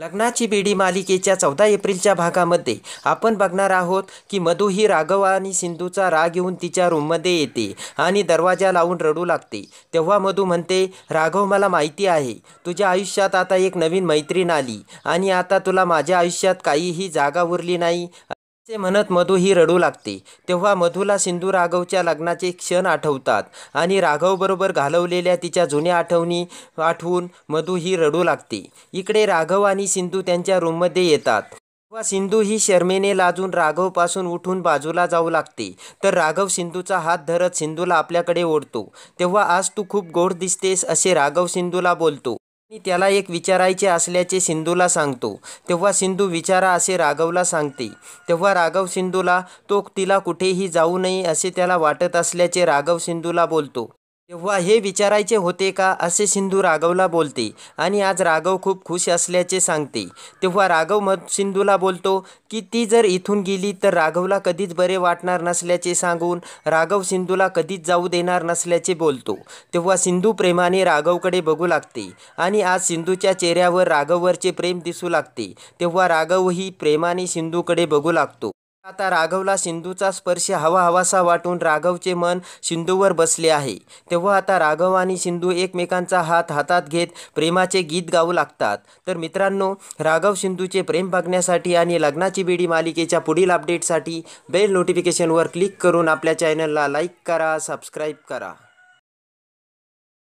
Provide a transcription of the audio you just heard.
लग्नाची बेडी मालिकेच्या चौदा एप्रिलच्या भागामध्ये आपण बघणार आहोत की मधू ही राघव आणि सिंधूचा राग येऊन तिच्या रूममध्ये येते आणि दरवाजा लावून रडू लागते तेव्हा मधू म्हणते राघव मला माहिती आहे तुझ्या आयुष्यात आता एक नवीन मैत्रीण आली आणि आता तुला माझ्या आयुष्यात काहीही जागा उरली नाही असे म्हणत मधू ही रडू लागते तेव्हा मधूला सिंधू राघवच्या लग्नाचे क्षण आठवतात आणि राघवबरोबर घालवलेल्या तिच्या जुन्या आठवणी आठवून मधू ही रडू लागते इकडे राघव आणि सिंधू त्यांच्या रूममध्ये येतात तेव्हा सिंधू ही शर्मेने लाजून राघवपासून उठून बाजूला जाऊ लागते तर राघव सिंधूचा हात धरत सिंधूला आपल्याकडे ओढतो तेव्हा आज तू खूप गोड दिसतेस असे राघव सिंधूला बोलतो मी त्याला एक विचारायचे असल्याचे सिंधूला सांगतो तेव्हा सिंधू विचारा असे राघवला सांगते तेव्हा राघव सिंधूला तो तिला कुठेही जाऊ नये असे त्याला वाटत असल्याचे राघव सिंधूला बोलतो तेव्हा हे विचारायचे होते का असे सिंधू राघवला बोलते आणि आज राघव खूप खुश असल्याचे सांगते तेव्हा राघव मग सिंधूला बोलतो की ती जर इथून गेली तर राघवला कधीच बरे वाटणार नसल्याचे सांगून राघव सिंधूला कधीच जाऊ देणार नसल्याचे बोलतो तेव्हा सिंधू प्रेमाने राघवकडे बघू लागते आणि आज सिंधूच्या चेहऱ्यावर राघववरचे प्रेम दिसू लागते तेव्हा राघवही प्रेमाने सिंधूकडे बघू लागतो आता राघवला सिंधूचा स्पर्श हवा हवासा वाटून राघवचे मन सिंधूवर बसले आहे तेव्हा आता राघव आणि सिंधू एकमेकांचा हात हातात घेत प्रेमाचे गीत गाऊ लागतात तर मित्रांनो राघव सिंधूचे प्रेम बघण्यासाठी आणि लग्नाची बीडी मालिकेच्या पुढील अपडेटसाठी बेल नोटिफिकेशनवर क्लिक करून आपल्या चॅनलला लाईक करा सबस्क्राईब करा